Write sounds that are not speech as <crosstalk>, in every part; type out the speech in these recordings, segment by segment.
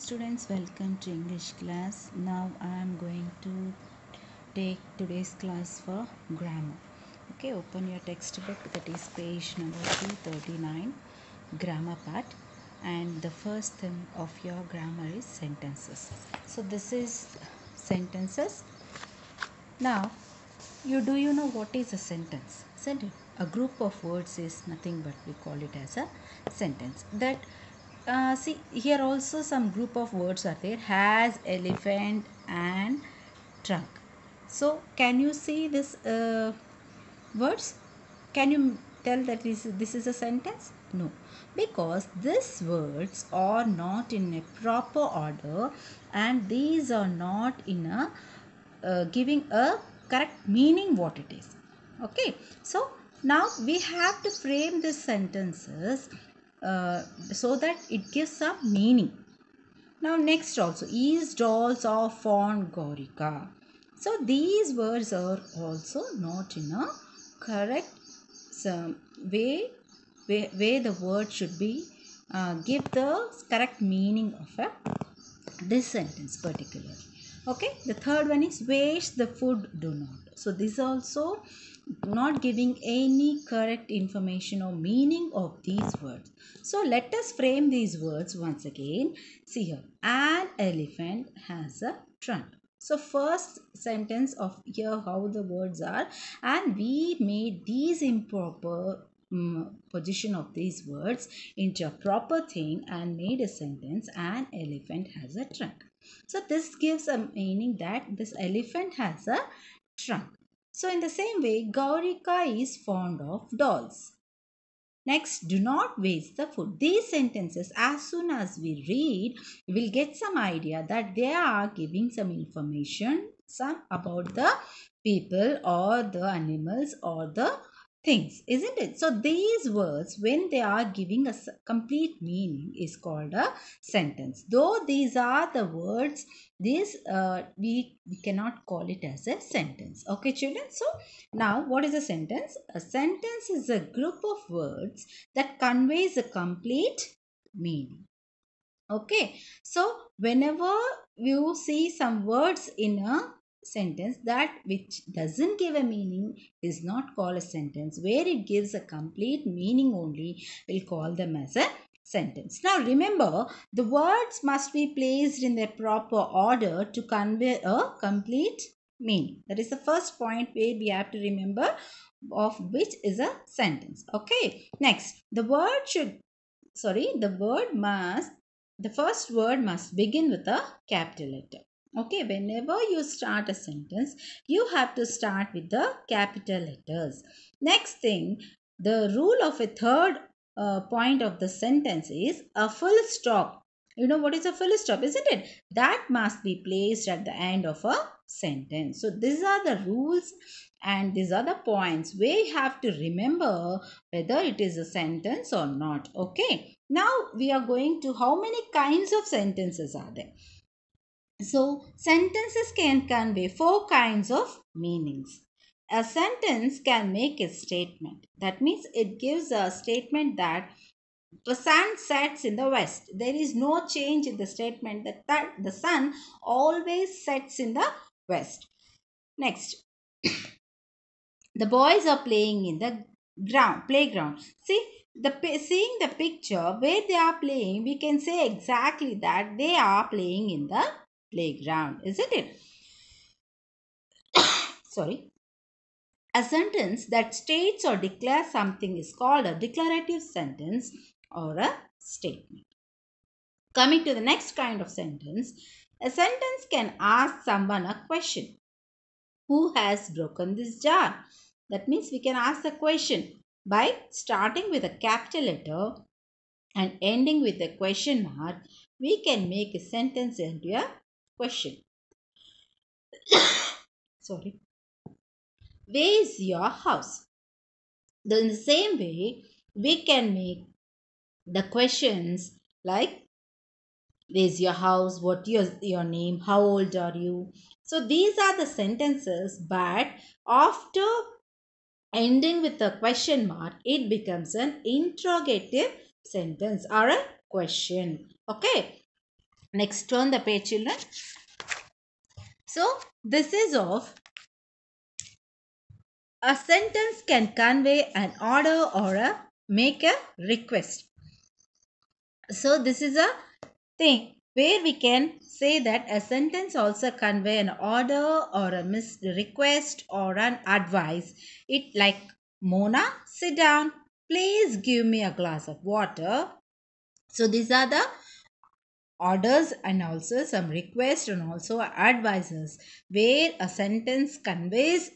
students welcome to english class now i am going to take today's class for grammar okay open your textbook that is page number 239 grammar part and the first thing of your grammar is sentences so this is sentences now you do you know what is a sentence sentence a group of words is nothing but we call it as a sentence that uh, see here also some group of words are there has elephant and trunk so can you see this uh, words can you tell that this, this is a sentence no because these words are not in a proper order and these are not in a uh, giving a correct meaning what it is okay so now we have to frame these sentences uh, so that it gives some meaning. Now next also is dolls of fond Gaurika. So these words are also not in a correct um, way, way, way the word should be uh, give the correct meaning of a, this sentence particularly. Okay, the third one is waste the food do not. So this also not giving any correct information or meaning of these words. So let us frame these words once again. See here, an elephant has a trunk. So first sentence of here how the words are and we made these improper um, position of these words into a proper thing and made a sentence an elephant has a trunk. So this gives a meaning that this elephant has a trunk. So in the same way, Gaurika is fond of dolls. Next, do not waste the food. These sentences, as soon as we read, we will get some idea that they are giving some information some about the people or the animals or the things isn't it so these words when they are giving a complete meaning is called a sentence though these are the words this uh, we, we cannot call it as a sentence okay children so now what is a sentence a sentence is a group of words that conveys a complete meaning okay so whenever you see some words in a sentence that which doesn't give a meaning is not called a sentence where it gives a complete meaning only we'll call them as a sentence now remember the words must be placed in their proper order to convey a complete meaning that is the first point where we have to remember of which is a sentence okay next the word should sorry the word must the first word must begin with a capital letter Okay, whenever you start a sentence, you have to start with the capital letters. Next thing, the rule of a third uh, point of the sentence is a full stop. You know what is a full stop, isn't it? That must be placed at the end of a sentence. So, these are the rules and these are the points we have to remember whether it is a sentence or not. Okay. Now, we are going to how many kinds of sentences are there. So, sentences can convey four kinds of meanings. A sentence can make a statement. That means it gives a statement that the sun sets in the west. There is no change in the statement that the sun always sets in the west. Next, <coughs> the boys are playing in the ground playground. See, the seeing the picture where they are playing, we can say exactly that they are playing in the playground, isn't it? <coughs> Sorry. A sentence that states or declares something is called a declarative sentence or a statement. Coming to the next kind of sentence, a sentence can ask someone a question. Who has broken this jar? That means we can ask the question by starting with a capital letter and ending with a question mark. We can make a sentence into a Question. <coughs> Sorry. Where is your house? Then in the same way, we can make the questions like where's your house what your your name how old are you so these are the sentences but after ending with a question mark it becomes an interrogative sentence or a question okay Next turn the page children. So this is of a sentence can convey an order or a make a request. So this is a thing where we can say that a sentence also convey an order or a mis request or an advice. It like Mona sit down please give me a glass of water. So these are the orders and also some requests and also advices where a sentence conveys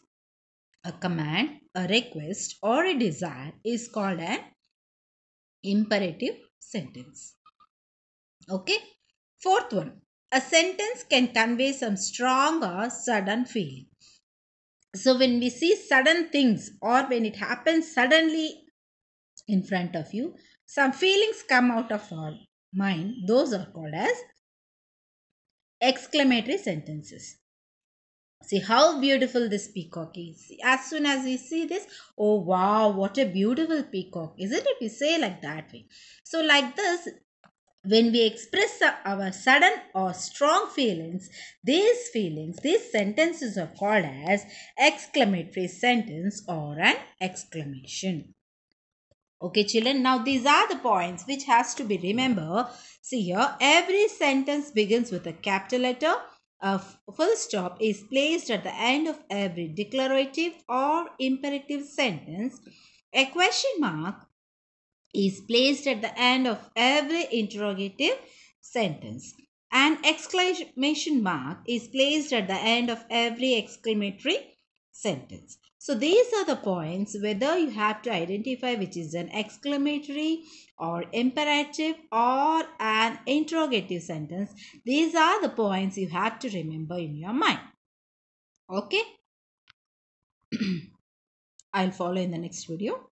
a command, a request or a desire is called an imperative sentence. Okay. Fourth one. A sentence can convey some strong or sudden feeling. So when we see sudden things or when it happens suddenly in front of you, some feelings come out of all mind, those are called as exclamatory sentences. See how beautiful this peacock is. As soon as we see this, oh wow, what a beautiful peacock. Isn't it? We say like that way. So like this, when we express our sudden or strong feelings, these feelings, these sentences are called as exclamatory sentence or an exclamation. Okay children, now these are the points which has to be remember. See here, every sentence begins with a capital letter. A full stop is placed at the end of every declarative or imperative sentence. A question mark is placed at the end of every interrogative sentence. An exclamation mark is placed at the end of every exclamatory sentence. So these are the points whether you have to identify which is an exclamatory or imperative or an interrogative sentence. These are the points you have to remember in your mind. Okay. <clears throat> I'll follow in the next video.